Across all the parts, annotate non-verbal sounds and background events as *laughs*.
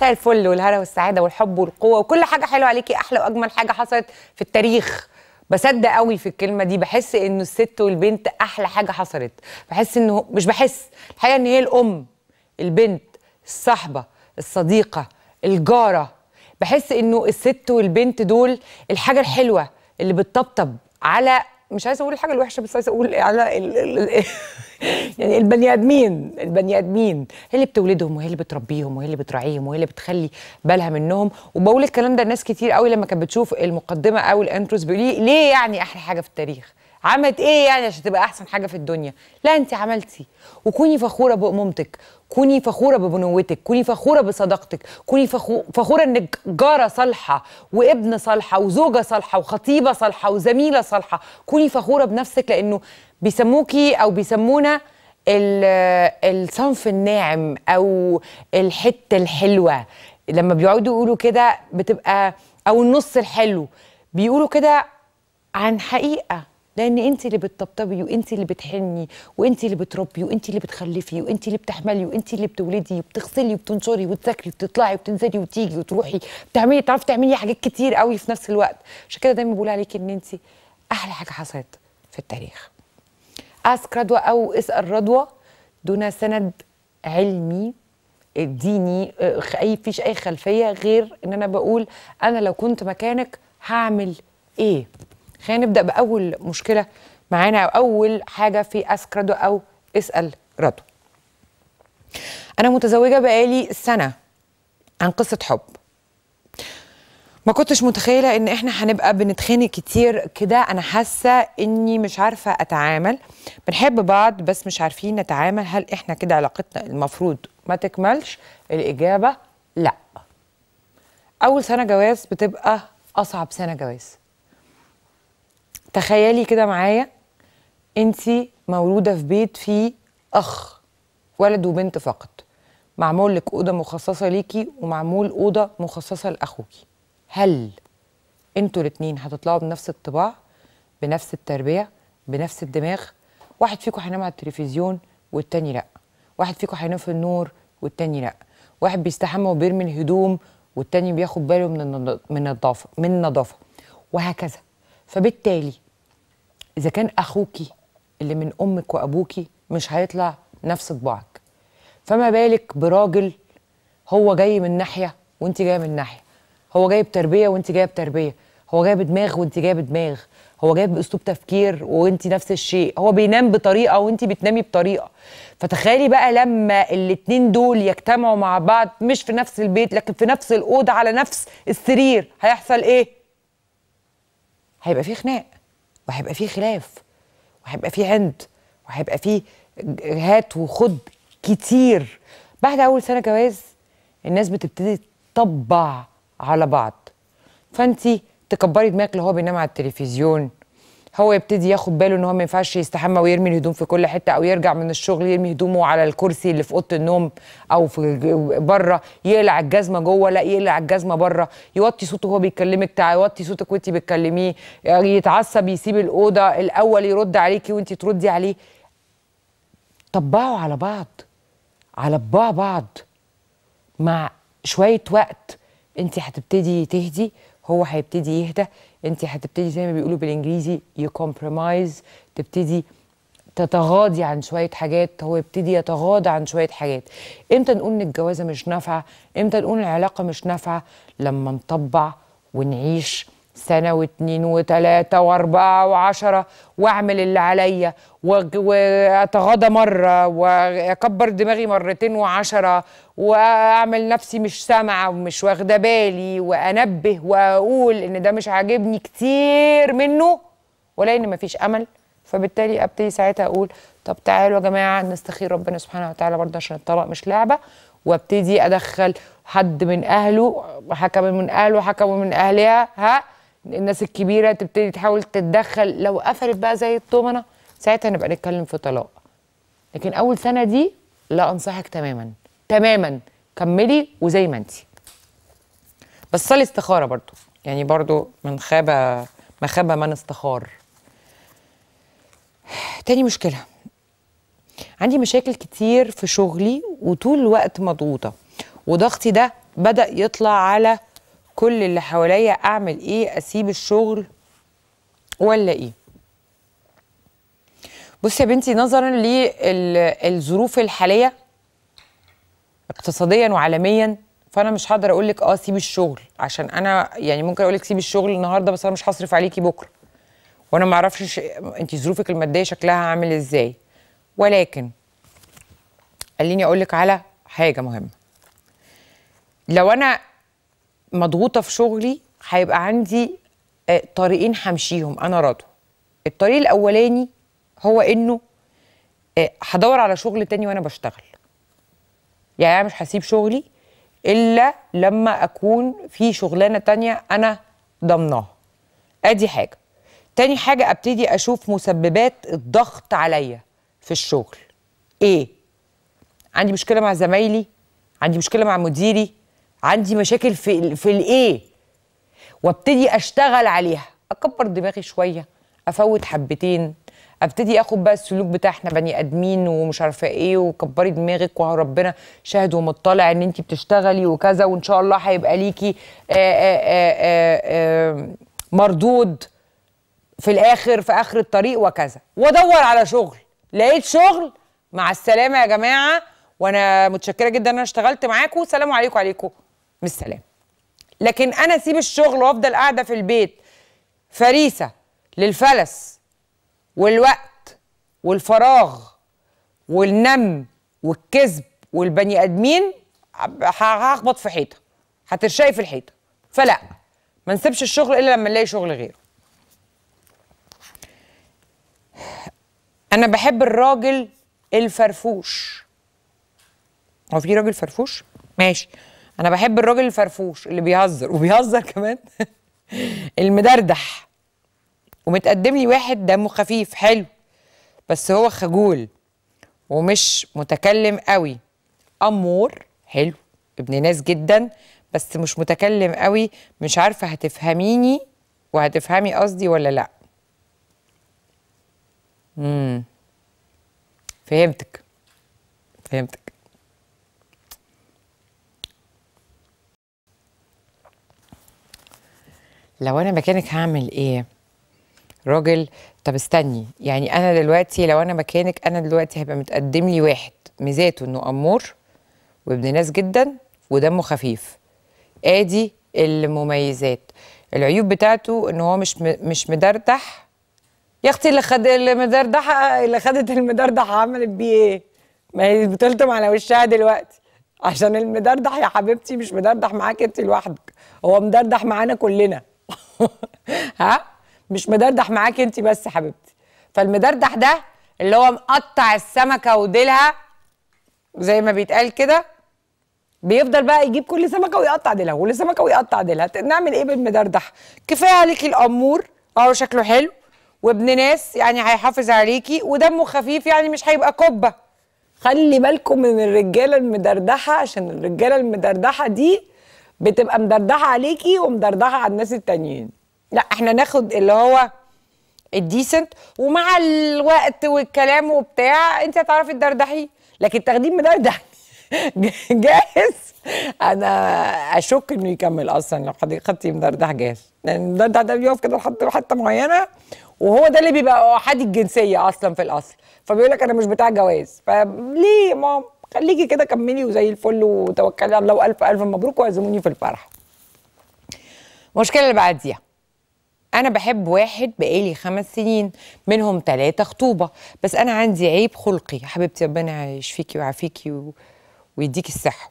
مساء الفل والهنا والسعاده والحب والقوه وكل حاجه حلوه عليكي احلى واجمل حاجه حصلت في التاريخ بصدق قوي في الكلمه دي بحس انه الست والبنت احلى حاجه حصلت بحس انه مش بحس الحقيقه ان هي الام البنت الصاحبه الصديقه الجاره بحس انه الست والبنت دول الحاجه الحلوه اللي بتطبطب على مش عايزه اقول الحاجه الوحشه بس عايزه اقول على ال ال *laughs* يعني البني ادمين البني ادمين هي اللي بتولدهم وهي اللي بتربيهم وهي اللي بتراعيهم وهي اللي بتخلي بالها منهم وبقول الكلام ده لناس كتير قوي لما كانت بتشوف المقدمه او الانتروز بيقول ليه يعني احلى حاجه في التاريخ عملت ايه يعني عشان تبقى احسن حاجه في الدنيا لا انت عملتي وكوني فخوره بامومتك كوني فخوره ببنوتك كوني فخوره بصداقتك كوني فخو... فخوره انك جاره صالحه وابن صالحه وزوجه صالحه وخطيبه صالحه وزميله صالحه كوني فخوره بنفسك لانه بيسموكي او بيسمونا الصنف الناعم او الحته الحلوه لما بيقعدوا يقولوا كده بتبقى او النص الحلو بيقولوا كده عن حقيقه لان انت اللي بتطبطبي وانت اللي بتحني وانت اللي بتربي وانت اللي بتخلفي وانت اللي بتحملي وانت اللي بتولدي وبتغسلي وبتنشري وتذاكري وبتطلعي وبتنزلي وتيجي وتروحي بتعملي تعرفي تعملي حاجات كتير قوي في نفس الوقت عشان كده دايما بقول عليكي ان انت احلى حاجه حصلت في التاريخ اسك رضوى او اسال رضوى دون سند علمي ديني آه، اي فيش اي خلفيه غير ان انا بقول انا لو كنت مكانك هعمل ايه خلينا نبدا باول مشكله معانا او اول حاجه في اسك رادو او اسال رادو انا متزوجه بقالي سنه عن قصه حب ما كنتش متخيله ان احنا هنبقى بنتخانق كتير كده انا حاسه اني مش عارفه اتعامل بنحب بعض بس مش عارفين نتعامل هل احنا كده علاقتنا المفروض ما تكملش الاجابه لا اول سنه جواز بتبقى اصعب سنه جواز تخيلي كده معايا انت مولوده في بيت فيه اخ ولد وبنت فقط معمول لك اوضه مخصصه ليكي ومعمول اوضه مخصصه لاخوكي هل انتوا الاثنين هتطلعوا بنفس الطباع بنفس التربيه بنفس الدماغ واحد فيكم هينام على التلفزيون والتاني لا واحد فيكم هينام في النور والتاني لا واحد بيستحمى وبيرمي الهدوم والتاني بياخد باله من النظافه من النظافه وهكذا فبالتالي اذا كان اخوكي اللي من امك وابوكي مش هيطلع نفس طباعك فما بالك براجل هو جاي من ناحيه وانت جايه من ناحيه هو جاي بتربيه وانت جايه بتربيه هو جاي بدماغ وانت جايه بدماغ هو جاي باسلوب تفكير وانت نفس الشيء هو بينام بطريقه وانت بتنامي بطريقه فتخيلي بقى لما الاتنين دول يجتمعوا مع بعض مش في نفس البيت لكن في نفس الاوضه على نفس السرير هيحصل ايه هيبقى في خناق وهيبقى في خلاف وهيبقى في عند وهيبقى في هات وخد كتير بعد اول سنه جواز الناس بتبتدي تطبع على بعض فانت تكبري دماغك اللي هو بينام على التلفزيون هو يبتدي ياخد باله ان هو ما ينفعش يستحمى ويرمي الهدوم في كل حته او يرجع من الشغل يرمي هدومه على الكرسي اللي في اوضه النوم او في بره يقلع الجزمه جوه لا يقلع الجزمه بره يوطي صوته وهو بيكلمك تعالى يوطي صوتك وانت بتكلميه يتعصب يسيب الاوضه الاول يرد عليكي وانت تردي عليه طبقوا على بعض على طباع بعض مع شويه وقت انت هتبتدي تهدي هو هيبتدي يهدى انت هتبتدي زي ما بيقولوا بالانجليزي يو تبتدي تتغاضي عن شويه حاجات هو يبتدي يتغاضى عن شويه حاجات امتى نقول ان الجوازه مش نافعه امتى نقول العلاقه مش نافعه لما نطبع ونعيش سنة واتنين وتلاتة واربعة وعشرة واعمل اللي عليا واتغاضى مرة واكبر دماغي مرتين وعشرة واعمل نفسي مش سامعة ومش واخدة بالي وانبه واقول ان ده مش عاجبني كتير منه ولا ان مفيش امل فبالتالي ابتدي ساعتها اقول طب تعالوا يا جماعه نستخير ربنا سبحانه وتعالى برضه عشان الطلاق مش لعبه وابتدي ادخل حد من اهله حكم من اهله حكم من اهلها ها الناس الكبيره تبتدي تحاول تتدخل لو قفلت بقى زي الضمنه ساعتها نبقى نتكلم في طلاق لكن اول سنه دي لا انصحك تماما تماما كملي وزي ما انت بس صلي استخاره برضو يعني برضو من خاب ما خاب من استخار تاني مشكله عندي مشاكل كتير في شغلي وطول الوقت مضغوطه وضغطي ده بدا يطلع على كل اللي حواليا اعمل ايه اسيب الشغل ولا ايه بصي يا بنتي نظرا للظروف الحاليه اقتصاديا وعالميا فانا مش هقدر اقول لك اه سيب الشغل عشان انا يعني ممكن اقول لك سيب الشغل النهارده بس انا مش هصرف عليكي بكره وانا ما اعرفش ش... انت ظروفك الماديه شكلها عامل ازاي ولكن خليني اقول لك على حاجه مهمه لو انا مضغوطه في شغلي هيبقى عندي آه، طريقين همشيهم انا رضوى الطريق الاولاني هو انه آه، هدور على شغل تاني وانا بشتغل يعني انا مش هسيب شغلي الا لما اكون في شغلانه تانية انا ضمناها ادي حاجه تاني حاجه ابتدي اشوف مسببات الضغط عليا في الشغل ايه عندي مشكله مع زمايلي عندي مشكله مع مديري عندي مشاكل في في الايه وابتدي اشتغل عليها اكبر دماغي شويه افوت حبتين ابتدي اخد بقى السلوك بتاع احنا بني ادمين ومش عارفه ايه وكبري دماغك وهو ربنا شاهد ومطلع ان انت بتشتغلي وكذا وان شاء الله هيبقى ليكي آه، آه، آه، مردود في الاخر في اخر الطريق وكذا وادور على شغل لقيت شغل مع السلامه يا جماعه وانا متشكره جدا ان انا اشتغلت معاكم سلام عليكم عليكم بالسلام لكن انا اسيب الشغل وافضل قاعده في البيت فريسه للفلس والوقت والفراغ والنم والكذب والبني ادمين هخبط في حيطه هترشقي في الحيطه فلا ما نسيبش الشغل الا لما نلاقي شغل غيره انا بحب الراجل الفرفوش هو في راجل فرفوش ماشي انا بحب الراجل الفرفوش اللي بيهزر وبيهزر كمان *laughs* المدردح ومتقدم لي واحد دمه خفيف حلو بس هو خجول ومش متكلم قوي امور حلو ابن ناس جدا بس مش متكلم قوي مش عارفه هتفهميني وهتفهمي قصدي ولا لا امم فهمتك فهمتك لو انا مكانك هعمل ايه راجل طب استني يعني انا دلوقتي لو انا مكانك انا دلوقتي هيبقى متقدم لي واحد ميزاته انه امور وابن ناس جدا ودمه خفيف ادي المميزات العيوب بتاعته ان هو مش م... مش مدردح يا اختي اللي خد المدردحه اللي خدت المدردح عملت بيه ايه؟ ما هي بتلطم على وشها دلوقتي عشان المدردح يا حبيبتي مش مدردح معاك انت لوحدك هو مدردح معانا كلنا *laughs* ها مش مدردح معاك انت بس حبيبتي فالمدردح ده اللي هو مقطع السمكه وديلها زي ما بيتقال كده بيفضل بقى يجيب كل سمكه ويقطع ديلها كل سمكه ويقطع ديلها نعمل ايه بالمدردح كفايه عليكي الامور اهو شكله حلو وابن ناس يعني هيحافظ عليكي ودمه خفيف يعني مش هيبقى كبه خلي بالكم من الرجاله المدردحه عشان الرجاله المدردحه دي بتبقى مدردحه عليكي ومدردحه على الناس التانيين لا احنا ناخد اللي هو الديسنت ومع الوقت والكلام وبتاع انت هتعرفي تدردحي لكن تاخديه مدردح *laughs* جاهز انا اشك انه يكمل اصلا لو حد خدتي مدردح جاهز لان المدردح ده بيقف كده لحد حته معينه وهو ده اللي بيبقى احادي الجنسيه اصلا في الاصل فبيقول لك انا مش بتاع جواز فليه يا ماما خليكي كده كملي وزي الفل وتوكلي على الله والف الف مبروك واعزموني في الفرح المشكله اللي بعديها انا بحب واحد بقالي خمس سنين منهم ثلاثه خطوبه بس انا عندي عيب خلقي يا حبيبتي ربنا يشفيكي ويعافيكي و... ويديكي الصحه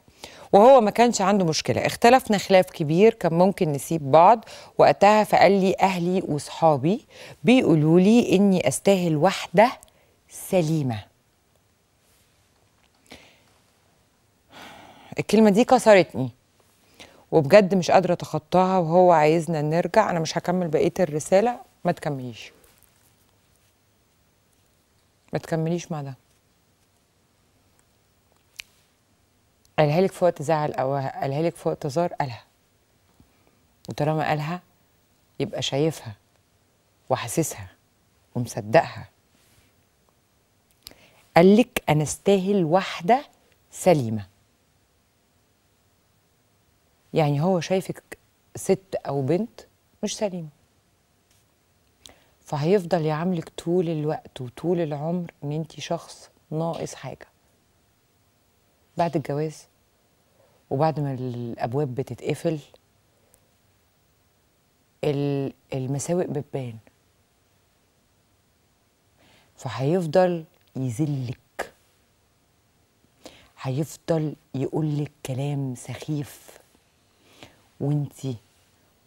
وهو ما كانش عنده مشكله اختلفنا خلاف كبير كان ممكن نسيب بعض وقتها فقال لي اهلي وصحابي بيقولوا لي اني استاهل واحده سليمه الكلمه دي كسرتني وبجد مش قادره اتخطاها وهو عايزنا نرجع انا مش هكمل بقيه الرساله ما تكمليش ما تكمليش مع ده قالها لك في وقت زعل او قالها لك في وقت زار قالها وطالما قالها يبقى شايفها وحاسسها ومصدقها قال لك انا استاهل واحده سليمه يعني هو شايفك ست أو بنت مش سليمة فهيفضل يعاملك طول الوقت وطول العمر إن أنت شخص ناقص حاجة بعد الجواز وبعد ما الأبواب بتتقفل المساوئ بتبان فهيفضل يذلك هيفضل يقولك كلام سخيف وانتي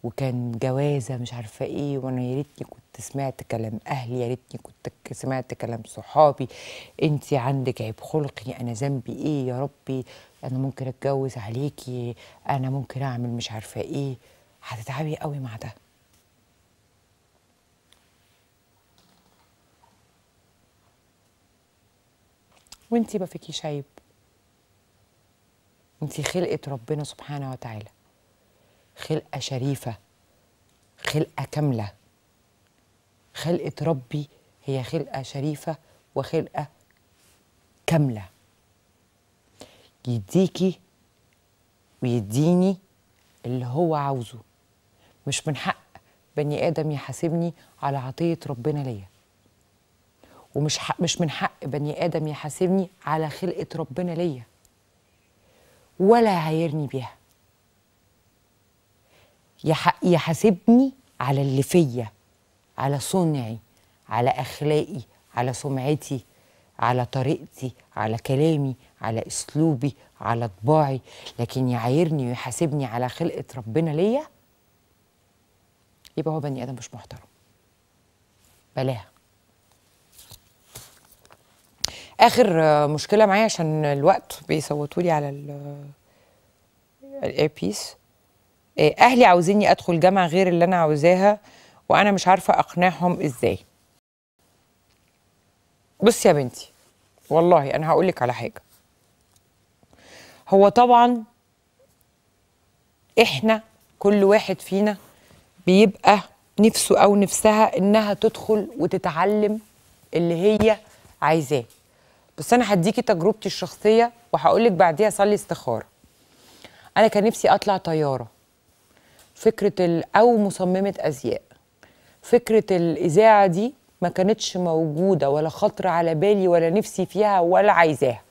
وكان جوازه مش عارفه ايه وانا يا ريتني كنت سمعت كلام اهلي يا ريتني كنت سمعت كلام صحابي انت عندك عيب خلقي انا ذنبي ايه يا ربي انا ممكن اتجوز عليكي انا ممكن اعمل مش عارفه ايه هتتعبي قوي مع ده وانتي ما فيكيش عيب انتي خلقه ربنا سبحانه وتعالى خلقه شريفه خلقه كامله خلقه ربي هي خلقه شريفه وخلقه كامله يديكي ويديني اللي هو عاوزه مش من حق بني ادم يحاسبني على عطيه ربنا ليا ومش حق مش من حق بني ادم يحاسبني على خلقه ربنا ليا ولا هيرني بيها يحاسبني على اللي فيا على صنعي على اخلاقي على سمعتي على طريقتي على كلامي على اسلوبي على طباعي لكن يعايرني ويحاسبني على خلقه ربنا ليا يبقى هو بني ادم مش محترم بلاها اخر مشكله معايا عشان الوقت بيصوتوا لي على الاير بيس آه، اهلي عاوزيني ادخل جامعه غير اللي انا عاوزاها وانا مش عارفه اقنعهم ازاي بص يا بنتي والله انا هقول لك على حاجه هو طبعا احنا كل واحد فينا بيبقى نفسه او نفسها انها تدخل وتتعلم اللي هي عايزاه بس انا هديكي تجربتي الشخصيه وهقول لك بعديها صلي استخاره انا كان نفسي اطلع طياره فكره او مصممه ازياء فكره الاذاعه دي ما كانتش موجوده ولا خطر على بالي ولا نفسي فيها ولا عايزاها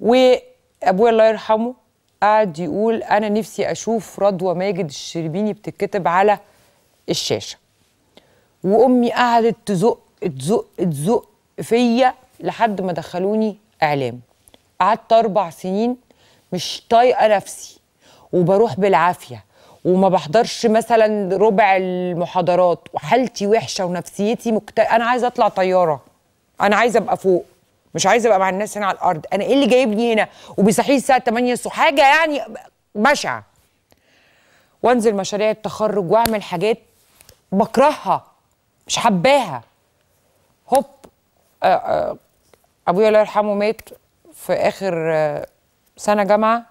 وابويا الله يرحمه قعد يقول انا نفسي اشوف رضوى ماجد الشربيني بتتكتب على الشاشه وامي قعدت تزق تزق تزق فيا لحد ما دخلوني اعلام قعدت اربع سنين مش طايقه نفسي وبروح بالعافيه وما بحضرش مثلا ربع المحاضرات وحالتي وحشه ونفسيتي مكت... انا عايزه اطلع طياره انا عايزه ابقى فوق مش عايزه ابقى مع الناس هنا على الارض انا ايه اللي جايبني هنا وبيصحيني الساعه 8 الصبح حاجه يعني بشعه وانزل مشاريع التخرج واعمل حاجات بكرهها مش حباها هوب آه، آه، ابويا الله يرحمه مات في اخر آه، سنه جامعه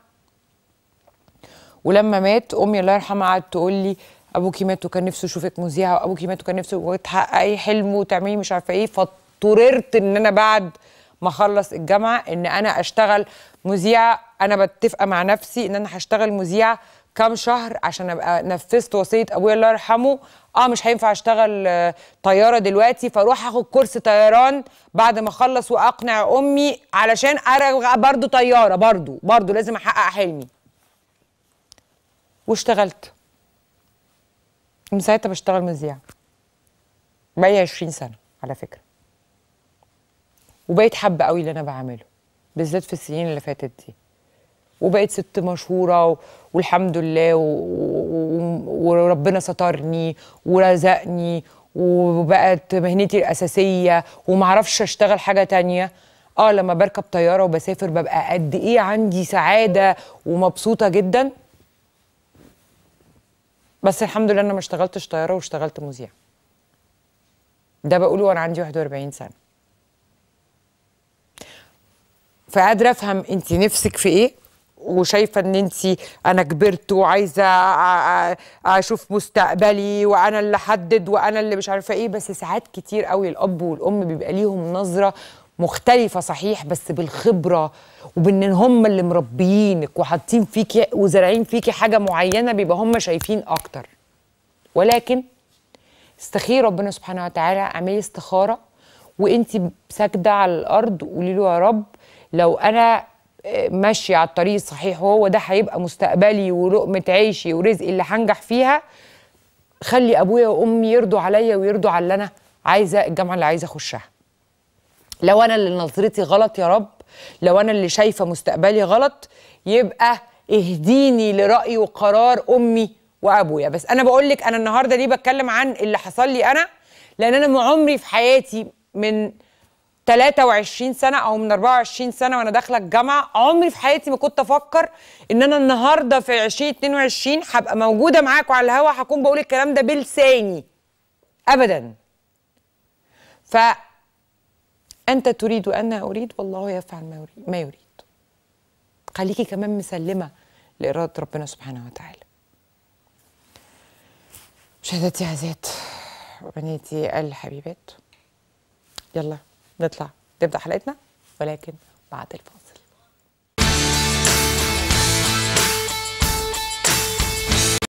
ولما مات امي الله يرحمها قعدت تقول لي ابوكي مات وكان نفسه يشوفك مذيعه وابوكي مات وكان نفسه تحققي حلمه وتعملي مش عارفه ايه فاضطررت ان انا بعد ما اخلص الجامعه ان انا اشتغل مذيعه انا متفقه مع نفسي ان انا هشتغل مذيعه كام شهر عشان ابقى نفذت وصيه ابويا الله يرحمه اه مش هينفع اشتغل آه، طياره دلوقتي فاروح اخد كورس طيران بعد ما اخلص واقنع امي علشان ارجع برضو طياره برضو برضو لازم احقق حلمي واشتغلت من ساعتها بشتغل مذيعة بقالي 20 سنة على فكرة وبقيت حابة قوي اللي أنا بعمله بالذات في السنين اللي فاتت دي وبقيت ست مشهورة و... والحمد لله و... و... وربنا سترني ورزقني وبقت مهنتي الأساسية ومعرفش أشتغل حاجة تانية اه لما بركب طيارة وبسافر ببقى قد إيه عندي سعادة ومبسوطة جداً بس الحمد لله انا ما اشتغلتش طياره واشتغلت مذيع ده بقوله وانا عندي 41 سنه فقادره افهم انت نفسك في ايه وشايفه ان انت انا كبرت وعايزه اشوف مستقبلي وانا اللي احدد وانا اللي مش عارفه ايه بس ساعات كتير قوي الاب والام بيبقى ليهم نظره مختلفه صحيح بس بالخبره وبان هم اللي مربيينك وحاطين فيكي وزارعين فيكي حاجه معينه بيبقى هم شايفين اكتر ولكن استخير ربنا سبحانه وتعالى اعملي استخاره وانت ساكده على الارض قولي له يا رب لو انا آه، ماشيه على الطريق الصحيح وهو ده هيبقى مستقبلي ولقمه عيشي ورزقي اللي هنجح فيها خلي ابويا وامي يرضوا عليا ويرضوا على اللي انا عايزه الجامعه اللي عايزه اخشها لو انا اللي نظرتي غلط يا رب لو انا اللي شايفه مستقبلي غلط يبقى اهديني لراي وقرار امي وابويا بس انا بقول لك انا النهارده ليه بتكلم عن اللي حصل لي انا لان انا عمري في حياتي من 23 سنه او من 24 سنه وانا داخله الجامعه عمري في حياتي ما كنت افكر ان انا النهارده في 2022 هبقى موجوده معاكم على الهوا هكون بقول الكلام ده بلساني ابدا ف أنت تريد وأنا أريد والله يفعل ما يريد, خليكي كمان مسلمة لإرادة ربنا سبحانه وتعالى شهادتي عزيزات وبناتي الحبيبات يلا نطلع نبدأ حلقتنا ولكن بعد الفاصل